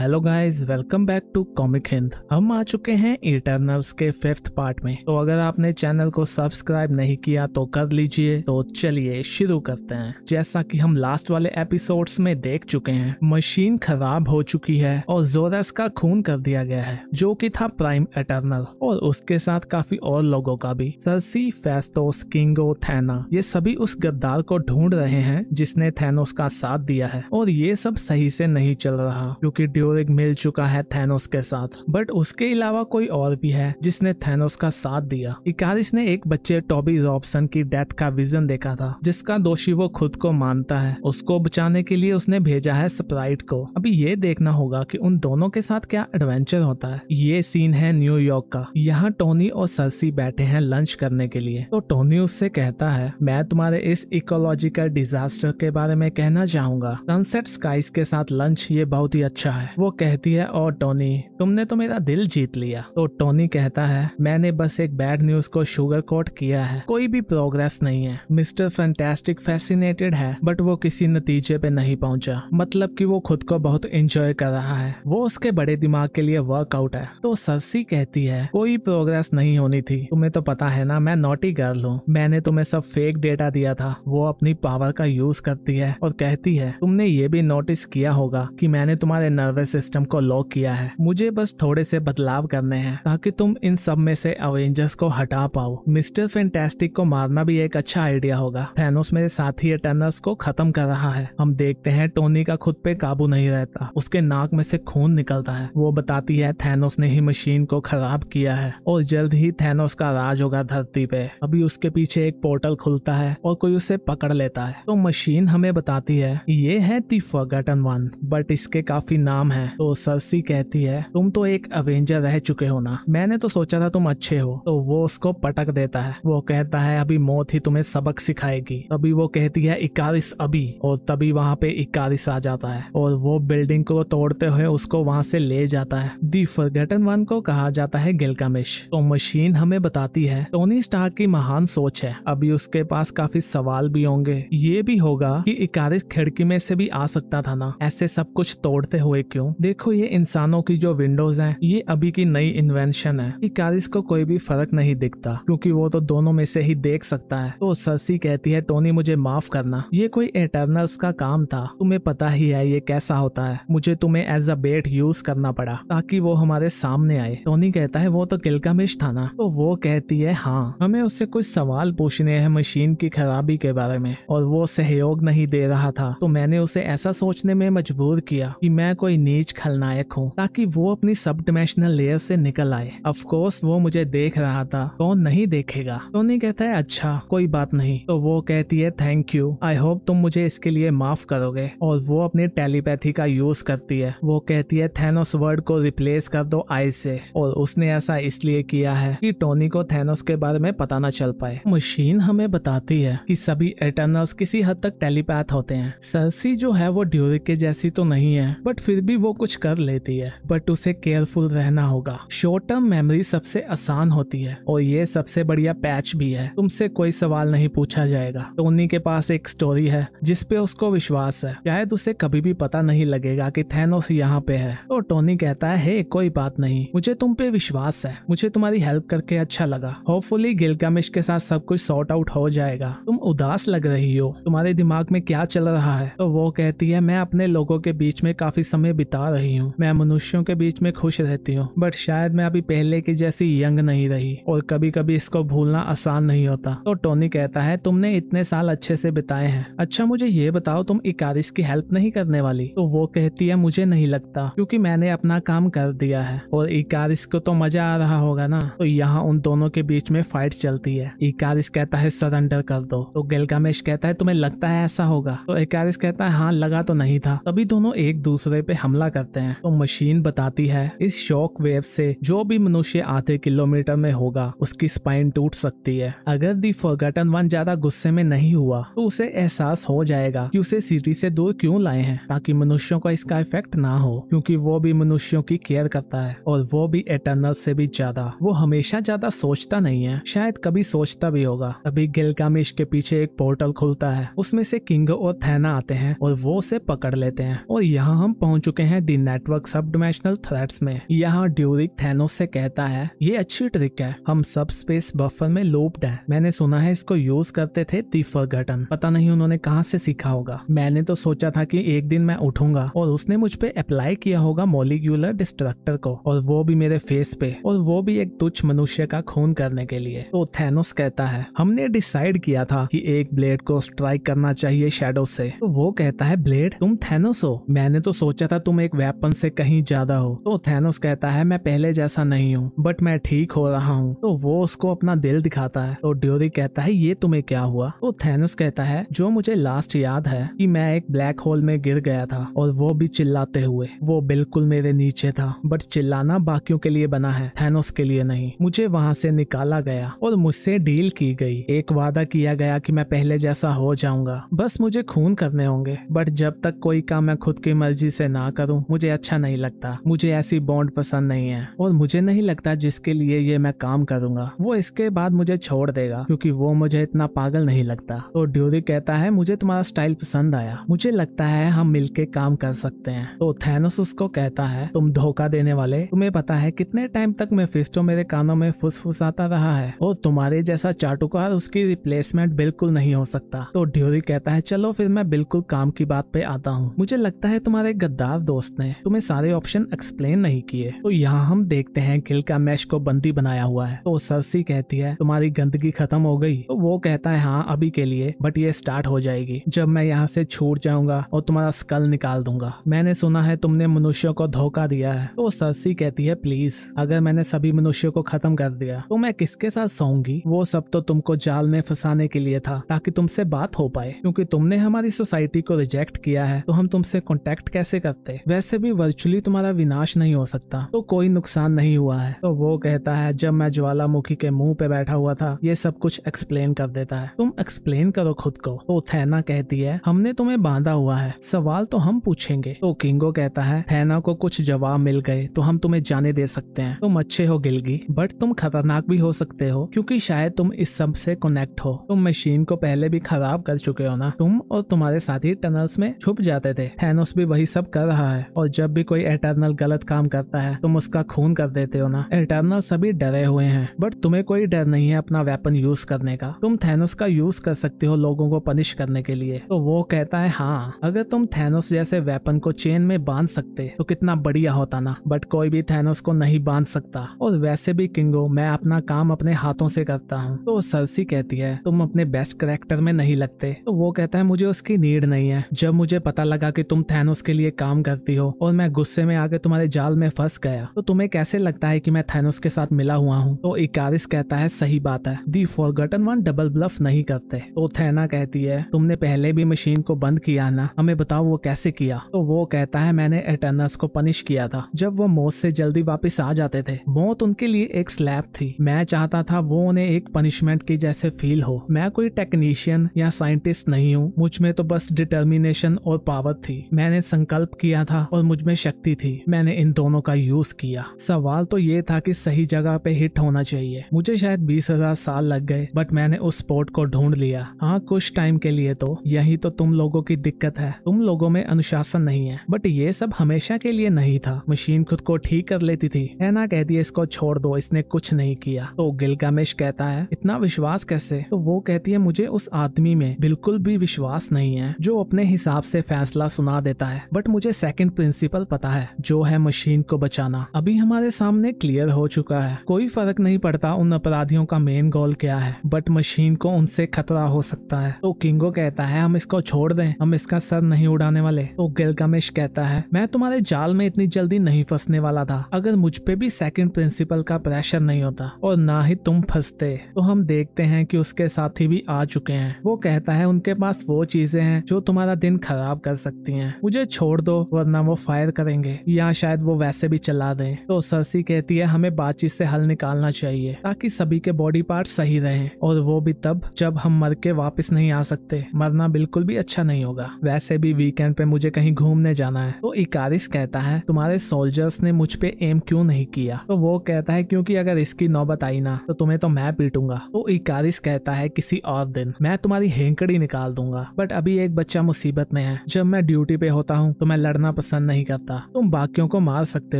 hello guys welcome back to Comic Hind हम आ चुके हैं इटर्नल्स के फिफ्थ पार्ट में तो अगर आपने चैनल को सब्सक्राइब नहीं किया तो कर लीजिए तो चलिए शुरू करते हैं जैसा कि हम लास्ट वाले एपिसोड्स में देख चुके हैं मशीन खराब हो चुकी है और जोरस का खून कर दिया गया है जो कि था प्राइम इटर्नल और उसके साथ काफी और लोगो का भी सरसी फेस्तोस किंगो थैना ये सभी उस गद्दार को ढूंढ रहे हैं जिसने थैनोस का साथ दिया है और ये सब सही से नहीं चल रहा क्यूँकी योरिक मिल चुका है थैनोस के साथ बट उसके अलावा कोई और भी है जिसने थैनोस का साथ दिया इकारिस ने एक बच्चे टॉबी रॉबसन की डेथ का विजन देखा था जिसका दोषी वो खुद को मानता है उसको बचाने के लिए उसने भेजा है स्प्राइट को अभी ये देखना होगा कि उन दोनों के साथ क्या एडवेंचर होता है ये सीन है न्यूयॉर्क का यहाँ टोनी और सरसी बैठे हैं लंच करने के लिए तो टोनी उससे कहता है मैं तुम्हारे इस इकोलॉजिकल डिजास्टर के बारे में कहना चाहूंगा सनसेट स्काइस के साथ लंच ये बहुत ही अच्छा है वो कहती है और टोनी तुमने तो मेरा दिल जीत लिया तो टोनी कहता है मैंने बस एक बैड न्यूज को शुगर कोट किया है कोई भी प्रोग्रेस नहीं है मिस्टर फैंटेस्टिक फैसिनेटेड है बट वो किसी नतीजे पे नहीं पहुंचा मतलब कि वो खुद को बहुत एंजॉय कर रहा है वो उसके बड़े दिमाग के लिए वर्कआउट है तो सरसी कहती है कोई प्रोग्रेस नहीं होनी थी तुम्हें तो पता है ना मैं नोटी गर्ल हूँ मैंने तुम्हें सब फेक डेटा दिया था वो अपनी पावर का यूज करती है और कहती है तुमने ये भी नोटिस किया होगा कि मैंने तुम्हारे नर्वस सिस्टम को लॉक किया है मुझे बस थोड़े से बदलाव करने हैं ताकि तुम इन सब में से अवेंजर्स को हटा पाओ मिस्टर फेंटेस्टिक को मारना भी एक अच्छा आइडिया होगा थैनोस मेरे साथी एटर्नल्स को खत्म कर रहा है हम देखते हैं टोनी का खुद पे काबू नहीं रहता उसके नाक में से खून निकलता है वो बताती है थैनोस ने ही मशीन को खराब किया है और जल्द ही थैनोस का राज होगा धरती पे अभी उसके पीछे एक पोर्टल खुलता है और कोई उसे पकड़ लेता है तो मशीन हमें बताती है ये है दी वन बट इसके काफी नाम है है तो सरसी कहती है तुम तो एक अवेंजर रह चुके हो ना मैंने तो सोचा था तुम अच्छे हो तो वो उसको पटक देता है वो कहता है अभी मौत ही तुम्हें सबक सिखाएगी तभी वो कहती है इकारिस अभी और तभी वहाँ पे इकारिस आ जाता है और वो बिल्डिंग को तोड़ते हुए उसको वहाँ से ले जाता है दी फर्गेटन वन को कहा जाता है गिलकामिश तो मशीन हमें बताती है टोनी स्टार की महान सोच है अभी उसके पास काफी सवाल भी होंगे ये भी होगा कि इकारिस खिड़की में से भी आ सकता था ना ऐसे सब कुछ तोड़ते हुए क्यों हूँ देखो ये इंसानों की जो विंडोज है ये अभी की नई इन्वेंशन है इकारिस को कोई भी फर्क नहीं दिखता क्योंकि वो तो दोनों में से ही देख सकता है तो सरसी कहती है टोनी मुझे माफ करना ये कोई इंटरनल्स का काम था तुम्हें पता ही है ये कैसा होता है मुझे तुम्हें एज अ बेट यूज करना पड़ा ताकि वो हमारे सामने आए टोनी कहता है वो तो किलकामिश था ना तो वो कहती है हाँ हमें उससे कुछ सवाल पूछने हैं मशीन की खराबी के बारे में और वो सहयोग नहीं दे रहा था तो मैंने उसे ऐसा सोचने में मजबूर किया कि मैं कोई नीच खलनायक हूँ ताकि वो अपनी सब डिमेंशनल लेयर से निकल आए अफकोर्स वो मुझे देख रहा था कौन नहीं देखेगा टोनी कहता है अच्छा कोई बात नहीं तो वो कहती है थैंक यू आई होप तुम मुझे इसके लिए माफ करोगे और वो अपनी टेलीपैथी का यूज करती है वो कहती है थेनोस वर्ड को रिप्लेस कर दो आई से और उसने ऐसा इसलिए किया है कि टोनी को थेनोस के बारे में पता ना चल पाए मशीन हमें बताती है कि सभी एटर्नल्स किसी हद तक टेलीपैथ होते हैं सरसी जो है वो ड्यूरिक के जैसी तो नहीं है बट फिर भी भी वो कुछ कर लेती है बट उसे केयरफुल रहना होगा शॉर्ट टर्म मेमोरी सबसे आसान होती है और ये सबसे बढ़िया पैच भी है तुमसे कोई सवाल नहीं पूछा जाएगा टोनी के पास एक स्टोरी है जिसपे उसको विश्वास है शायद उसे कभी भी पता नहीं लगेगा की थेनोस यहाँ पे है तो टोनी कहता है हे hey, कोई बात नहीं मुझे तुम पे विश्वास है मुझे तुम्हारी हेल्प करके अच्छा लगा होपफुली गिलगामिश के साथ सब कुछ सॉर्ट आउट हो जाएगा तुम उदास लग रही हो तुम्हारे दिमाग में क्या चल रहा है तो वो कहती है मैं अपने लोगों के बीच में काफी समय बिता रही हूँ मैं मनुष्यों के बीच में खुश रहती हूँ बट शायद मैं अभी पहले की जैसी यंग नहीं रही और कभी कभी इसको भूलना आसान नहीं होता तो टोनी कहता है तुमने इतने साल अच्छे से बिताए हैं अच्छा मुझे ये बताओ तुम इकारिस की हेल्प नहीं करने वाली तो वो कहती है मुझे नहीं लगता क्योंकि मैंने अपना काम कर दिया है और इकारिस को तो मजा आ रहा होगा ना तो यहाँ उन दोनों के बीच में फाइट चलती है इकारिस कहता है सरेंडर कर दो तो गिलगामेश कहता है तुम्हें लगता है ऐसा होगा तो इकारिस कहता है हाँ लगा तो नहीं था तभी दोनों एक दूसरे पे हमला हमला करते हैं तो मशीन बताती है इस शॉक वेव से जो भी मनुष्य आधे किलोमीटर में होगा उसकी स्पाइन टूट सकती है अगर दी फॉरगटन वन ज्यादा गुस्से में नहीं हुआ तो उसे एहसास हो जाएगा कि उसे सिटी से दूर क्यों लाए हैं ताकि मनुष्यों का इसका इफेक्ट ना हो क्योंकि वो भी मनुष्यों की केयर करता है और वो भी एटर्नल से भी ज्यादा वो हमेशा ज्यादा सोचता नहीं है शायद कभी सोचता भी होगा अभी गिलगामिश के पीछे एक पोर्टल खुलता है उसमें से किंग और थैना आते हैं और वो उसे पकड़ लेते हैं और यहाँ हम पहुंच चुके हैं the network sub dimensional threads में यहाँ ड्यूरिक थैनोस से कहता है ये अच्छी ट्रिक है हम सब स्पेस बफर में लोप्ड है मैंने सुना है इसको यूज करते थे दी फॉरगटन पता नहीं उन्होंने कहाँ से सीखा होगा मैंने तो सोचा था की एक दिन मैं उठूंगा और उसने मुझ पे अप्लाई किया होगा मोलिक्यूलर डिस्ट्रक्टर को और वो भी मेरे फेस पे और वो भी एक तुच्छ मनुष्य का खून करने के लिए तो थैनोस कहता है हमने डिसाइड किया था कि एक ब्लेड को स्ट्राइक करना चाहिए शेडो से तो वो कहता है ब्लेड तुम थैनोस हो मैंने तो सोचा था तुम तुम एक वेपन से कहीं ज्यादा हो तो थैनोस कहता है मैं पहले जैसा नहीं हूँ बट मैं ठीक हो रहा हूँ तो वो उसको अपना दिल दिखाता है तो ड्योरी कहता है ये तुम्हें क्या हुआ तो थैनोस कहता है जो मुझे लास्ट याद है कि मैं एक ब्लैक होल में गिर गया था और वो भी चिल्लाते हुए वो बिल्कुल मेरे नीचे था बट चिल्लाना बाकियों के लिए बना है थैनोस के लिए नहीं मुझे वहाँ से निकाला गया और मुझसे डील की गई एक वादा किया गया कि मैं पहले जैसा हो जाऊंगा बस मुझे खून करने होंगे बट जब तक कोई काम मैं खुद की मर्जी से ना कर करूं मुझे अच्छा नहीं लगता मुझे ऐसी बॉन्ड पसंद नहीं है और मुझे नहीं लगता जिसके लिए ये मैं काम करूंगा वो इसके बाद मुझे छोड़ देगा क्योंकि वो मुझे इतना पागल नहीं लगता तो ड्यूरी कहता है मुझे तुम्हारा स्टाइल पसंद आया मुझे लगता है हम मिल काम कर सकते हैं तो थैनोस उसको कहता है तुम धोखा देने वाले तुम्हें पता है कितने टाइम तक फिस्टो मेरे कानों में फुसफुसाता रहा है और तुम्हारे जैसा चाटुकार उसकी रिप्लेसमेंट बिल्कुल नहीं हो सकता तो ड्यूरी कहता है चलो फिर मैं बिल्कुल काम की बात पे आता हूँ मुझे लगता है तुम्हारे गद्दार दो दोस्त ने तुम्हें सारे ऑप्शन एक्सप्लेन नहीं किए तो यहाँ हम देखते हैं गिल का मैश को बंदी बनाया हुआ है तो सरसी कहती है तुम्हारी गंदगी खत्म हो गई तो वो कहता है हाँ अभी के लिए बट ये स्टार्ट हो जाएगी जब मैं यहाँ से छूट जाऊंगा और तुम्हारा स्कल निकाल दूंगा मैंने सुना है तुमने मनुष्यों को धोखा दिया है तो सरसी कहती है प्लीज अगर मैंने सभी मनुष्यों को खत्म कर दिया तो मैं किसके साथ सोऊंगी वो सब तो तुमको जाल में फंसाने के लिए था ताकि तुमसे बात हो पाए क्योंकि तुमने हमारी सोसाइटी को रिजेक्ट किया है तो हम तुमसे कॉन्टेक्ट कैसे करते वैसे भी वर्चुअली तुम्हारा विनाश नहीं हो सकता तो कोई नुकसान नहीं हुआ है तो वो कहता है जब मैं ज्वालामुखी के मुंह पे बैठा हुआ था ये सब कुछ एक्सप्लेन कर देता है तुम एक्सप्लेन करो खुद को तो थैना कहती है हमने तुम्हें बांधा हुआ है सवाल तो हम पूछेंगे तो किंगो कहता है थैना को कुछ जवाब मिल गए तो हम तुम्हें जाने दे सकते हैं तुम अच्छे हो गिलगी बट तुम खतरनाक भी हो सकते हो क्योंकि शायद तुम इस सब से कनेक्ट हो तुम मशीन को पहले भी खराब कर चुके हो ना तुम और तुम्हारे साथी टनल्स में छुप जाते थे थैनोस भी वही सब कर रहा है है और जब भी कोई एटर्नल गलत काम करता है तुम उसका खून कर देते हो ना एटर्नल सभी डरे हुए हैं बट तुम्हें कोई डर नहीं है अपना वेपन यूज करने का तुम थेनोस का यूज कर सकते हो लोगों को पनिश करने के लिए तो वो कहता है हाँ अगर तुम थेनोस जैसे वेपन को चेन में बांध सकते तो कितना बढ़िया होता ना बट कोई भी थेनोस को नहीं बांध सकता और वैसे भी किंगो मैं अपना काम अपने हाथों से करता हूँ तो सरसी कहती है तुम अपने बेस्ट करेक्टर में नहीं लगते तो वो कहता है मुझे उसकी नीड नहीं है जब मुझे पता लगा की तुम थेनोस के लिए काम कर करती हो और मैं गुस्से में आके तुम्हारे जाल में फंस गया तो तुम्हें कैसे लगता है कि मैं थैनोस के साथ मिला हुआ हूँ तो इकारिस कहता है सही बात है the forgotten one double bluff नहीं करते तो थैना कहती है तुमने पहले भी मशीन को बंद किया ना हमें बताओ वो कैसे किया तो वो कहता है मैंने एटर्नस को पनिश किया था जब वो मौत से जल्दी वापस आ जाते थे मौत उनके लिए एक स्लैब थी मैं चाहता था वो उन्हें एक पनिशमेंट की जैसे फील हो मैं कोई टेक्नीशियन या साइंटिस्ट नहीं हूँ मुझ में तो बस डिटर्मिनेशन और पावर थी मैंने संकल्प किया था और मुझ में शक्ति थी मैंने इन दोनों का यूज किया सवाल तो ये था कि सही जगह पे हिट होना चाहिए मुझे शायद बीस हजार साल लग गए बट मैंने उस स्पोर्ट को ढूंढ लिया हाँ कुछ टाइम के लिए तो यही तो तुम लोगों की दिक्कत है तुम लोगों में अनुशासन नहीं है बट ये सब हमेशा के लिए नहीं था मशीन खुद को ठीक कर लेती थी ऐना कह दिया इसको छोड़ दो इसने कुछ नहीं किया तो गिलगामेश कहता है इतना विश्वास कैसे तो वो कहती है मुझे उस आदमी में बिल्कुल भी विश्वास नहीं है जो अपने हिसाब से फैसला सुना देता है बट मुझे सेकंड प्रिंसिपल पता है जो है मशीन को बचाना अभी हमारे सामने क्लियर हो चुका है कोई फर्क नहीं पड़ता उन अपराधियों का मेन गोल क्या है बट मशीन को उनसे खतरा हो सकता है तो किंगो कहता है हम इसको छोड़ दें हम इसका सर नहीं उड़ाने वाले तो गिलगमेश कहता है मैं तुम्हारे जाल में इतनी जल्दी नहीं फंसने वाला था अगर मुझ पे भी सेकंड प्रिंसिपल का प्रेशर नहीं होता और ना ही तुम फंसते तो हम देखते हैं कि उसके साथी भी आ चुके हैं वो कहता है उनके पास वो चीजें हैं जो तुम्हारा दिन खराब कर सकती हैं मुझे छोड़ दो वरना वो फायर करेंगे या शायद वो वैसे भी चला दें तो सरसी कहती है हमें बातचीत से हल निकालना चाहिए ताकि सभी के बॉडी पार्ट सही रहें और वो भी तब जब हम मर के वापस नहीं आ सकते मरना बिल्कुल भी अच्छा नहीं होगा वैसे भी वीकेंड पे मुझे कहीं घूमने जाना है तो इकारिस कहता है तुम्हारे सोल्जर्स ने मुझ पे एम क्यों नहीं किया तो वो कहता है क्योंकि अगर इसकी नौबत आई ना तो तुम्हें तो मैं पीटूंगा तो इकारिस कहता है किसी और दिन मैं तुम्हारी हेंकड़ी निकाल दूंगा बट अभी एक बच्चा मुसीबत में है जब मैं ड्यूटी पे होता हूँ तो मैं लड़ना पसंद नहीं करता तुम बाकियों को मार सकते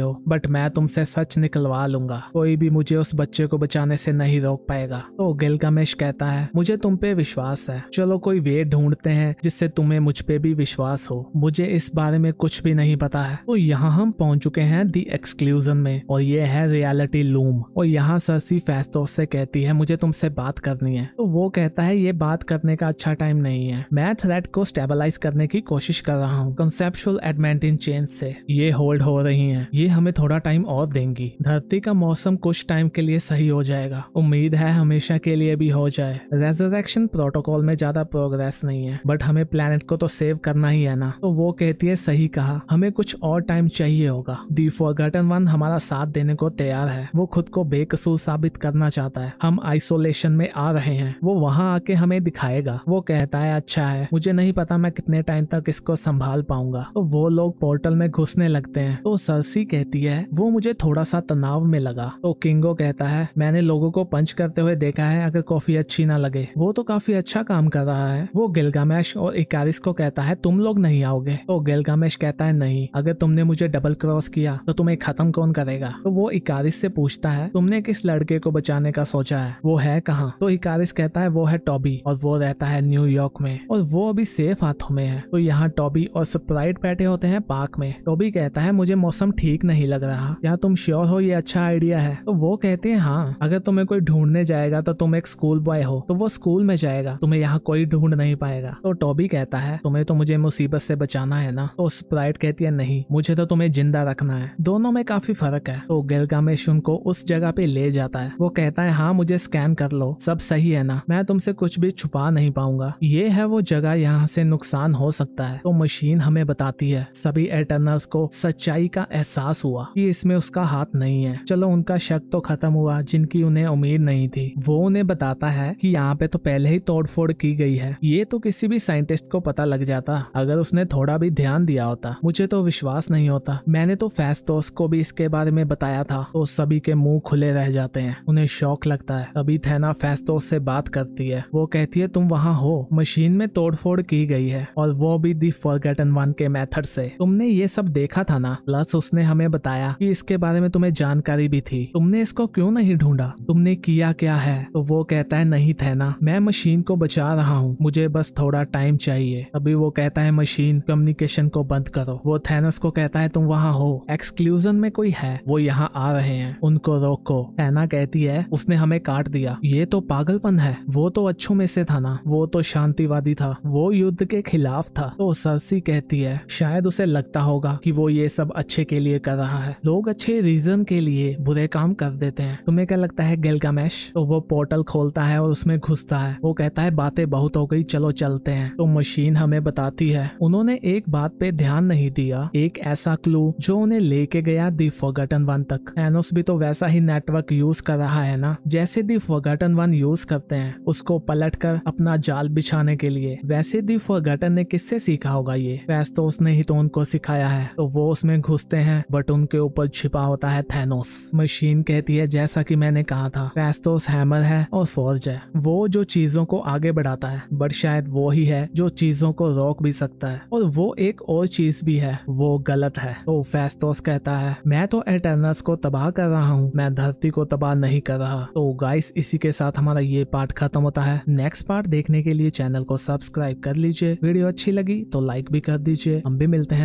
हो बट मैं तुमसे सच निकलवा लूंगा कोई भी मुझे उस बच्चे को बचाने से नहीं रोक पाएगा तो गिलगमेश कहता है मुझे तुम पे विश्वास है चलो कोई वे ढूंढते हैं जिससे तुम्हें मुझ पे भी विश्वास हो मुझे इस बारे में कुछ भी नहीं पता है तो यहाँ हम पहुंच चुके हैं दी एक्सक्लूजन में और ये है रियलिटी लूम और यहाँ सरसी फैस्तोस से कहती है मुझे तुमसे बात करनी है तो वो कहता है ये बात करने का अच्छा टाइम नहीं है मैं थ्रेट को स्टेबलाइज करने की कोशिश कर रहा हूँ कंसेप्शुअल एडमेंट तीन चेन से ये होल्ड हो रही हैं ये हमें थोड़ा टाइम और देंगी धरती का मौसम कुछ टाइम के लिए सही हो जाएगा उम्मीद है हमेशा के लिए भी हो जाए रेजरेक्शन प्रोटोकॉल में ज्यादा प्रोग्रेस नहीं है बट हमें प्लेनेट को तो सेव करना ही है ना तो वो कहती है सही कहा हमें कुछ और टाइम चाहिए होगा दी फॉरगटन वन हमारा साथ देने को तैयार है वो खुद को बेकसूर साबित करना चाहता है हम आइसोलेशन में आ रहे हैं वो वहाँ आके हमें दिखाएगा वो कहता है अच्छा है मुझे नहीं पता मैं कितने टाइम तक इसको संभाल पाऊंगा तो वो लोग पोर्टल में घुसने लगते हैं तो सरसी कहती है वो मुझे थोड़ा सा तनाव में लगा तो किंगो कहता है मैंने लोगों को पंच करते हुए देखा है अगर कॉफी अच्छी ना लगे वो तो काफी अच्छा काम कर रहा है वो गिलगामेश और इकारिस को कहता है तुम लोग नहीं आओगे तो गिलगामेश कहता है नहीं अगर तुमने मुझे डबल क्रॉस किया तो तुम्हें खत्म कौन करेगा तो वो इकारिस से पूछता है तुमने किस लड़के को बचाने का सोचा है वो है कहाँ तो इकारिस कहता है वो है टॉबी और वो रहता है न्यूयॉर्क में और वो अभी सेफ हाथों में है तो यहाँ टॉबी और स्प्राइट बैठे होते हैं पार्क में टोबी कहता है मुझे मौसम ठीक नहीं लग रहा क्या तुम श्योर हो ये अच्छा आइडिया है तो वो कहते हैं हाँ अगर तुम्हें कोई ढूंढने जाएगा तो तुम एक स्कूल बॉय हो तो वो स्कूल में जाएगा तुम्हें यहाँ कोई ढूंढ नहीं पाएगा तो टोबी कहता है तुम्हें तो मुझे मुसीबत से बचाना है ना तो स्प्राइट कहती है नहीं मुझे तो तुम्हें जिंदा रखना है दोनों में काफी फर्क है तो गिलगामेश उनको उस जगह पे ले जाता है वो कहता है हाँ मुझे स्कैन कर लो सब सही है ना मैं तुमसे कुछ भी छुपा नहीं पाऊंगा ये है वो जगह यहाँ से नुकसान हो सकता है तो मशीन हमें बताती है सभी एटर्नल्स को सच्चाई का एहसास हुआ कि इसमें उसका हाथ नहीं है चलो उनका शक तो खत्म हुआ जिनकी उन्हें उम्मीद नहीं थी वो उन्हें बताता है कि यहाँ पे तो पहले ही तोड़फोड़ की गई है ये तो किसी भी साइंटिस्ट को पता लग जाता अगर उसने थोड़ा भी ध्यान दिया होता मुझे तो विश्वास नहीं होता मैंने तो फैसतोस को भी इसके बारे में बताया था तो सभी के मुंह खुले रह जाते हैं उन्हें शौक लगता है अभी थैना फैसतोस से बात करती है वो कहती है तुम वहाँ हो मशीन में तोड़फोड़ की गई है और वो भी दी फॉरगेटन वन के मेथड से तुमने ये सब देखा था ना प्लस उसने हमें बताया कि इसके बारे में तुम्हें जानकारी भी थी तुमने इसको क्यों नहीं ढूंढा तुमने किया क्या है तो वो कहता है नहीं थे ना मैं मशीन को बचा रहा हूँ मुझे बस थोड़ा टाइम चाहिए अभी वो कहता है मशीन कम्युनिकेशन को बंद करो वो थैनस को कहता है तुम वहाँ हो एक्सक्लूजन में कोई है वो यहाँ आ रहे हैं उनको रोको थैना कहती है उसने हमें काट दिया ये तो पागलपन है वो तो अच्छों में से था ना वो तो शांतिवादी था वो युद्ध के खिलाफ था तो सरसी कहती है शायद उसे उसे लगता होगा कि वो ये सब अच्छे के लिए कर रहा है लोग अच्छे रीजन के लिए बुरे काम कर देते हैं तुम्हें क्या लगता है गिलगामेश तो वो पोर्टल खोलता है और उसमें घुसता है वो कहता है बातें बहुत हो गई चलो चलते हैं तो मशीन हमें बताती है उन्होंने एक बात पे ध्यान नहीं दिया एक ऐसा क्लू जो उन्हें लेके गया दी फोगटन वन तक एनोस भी तो वैसा ही नेटवर्क यूज कर रहा है ना जैसे दी फॉगटन वन यूज करते हैं उसको पलट कर अपना जाल बिछाने के लिए वैसे दी फोगटन ने किससे सीखा होगा ये वैसे तो उसने ही तो को सिखाया है तो वो उसमें घुसते हैं बट उनके ऊपर छिपा होता है थेनोस मशीन कहती है जैसा कि मैंने कहा था फेस्टोस हैमर है और फॉर्ज है वो जो चीजों को आगे बढ़ाता है बट शायद वो ही है जो चीजों को रोक भी सकता है और वो एक और चीज भी है वो गलत है तो फेस्टोस कहता है मैं तो एटर्नस को तबाह कर रहा हूँ मैं धरती को तबाह नहीं कर रहा तो गाइस इसी के साथ हमारा ये पार्ट खत्म होता है नेक्स्ट पार्ट देखने के लिए चैनल को सब्सक्राइब कर लीजिए वीडियो अच्छी लगी तो लाइक भी कर दीजिए हम भी मिलते हैं